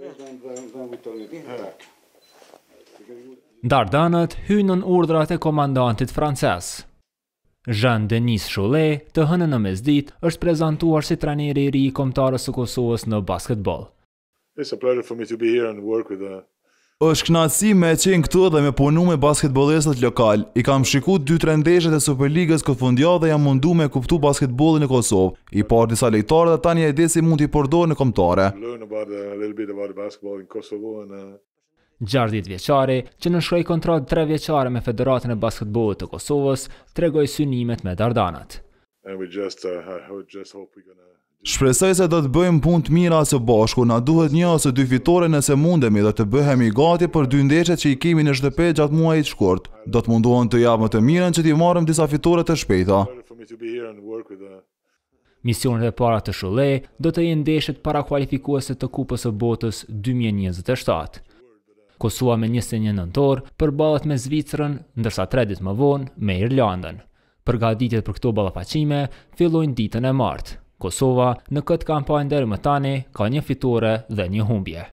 Po Dardanët hynën urdrat e komandantit frances. Jean Denis Shule, të hënë në mesdit, është prezentuar si treneri i ri i komtarës së Kosovës në basketbol. It's a pleasure for me to be here and work with a uh, është knaqësi me e qenë këtu dhe me punu me basketbolistët lokal. I kam shiku 2-3 e Superligës këtë fundja dhe jam mundu me kuptu basketbolin e Kosovë. I parë disa lejtarë dhe tani e desi mund t'i përdojë në komtare. Gjardit vjeqari që në shkoj kontrat 3 vjeqare me Federatën e Basketbolit të Kosovës, tregoj synimet me dardanat. Uh, Shpresoj se do të bëjmë punë të mira së bashku, na duhet një ose dy fitore nëse mundemi dhe të bëhemi gati për dy ndeshjet që i kemi në shtëpi gjatë muajit të shkurt. Do të mundohen të më të mirën që të marrim disa fitore të shpejta. Uh, Misionet e para të Shulle do të jenë ndeshët para kualifikuese të Kupës së Botës 2027. Kosova me 21 nëntor përballet me Zvicrën, ndërsa 3 ditë më vonë me Irlandën përgatitjet për këto ballafaqime fillojnë ditën e martë. Kosova në këtë kampanjë deri më tani ka një fitore dhe një humbje.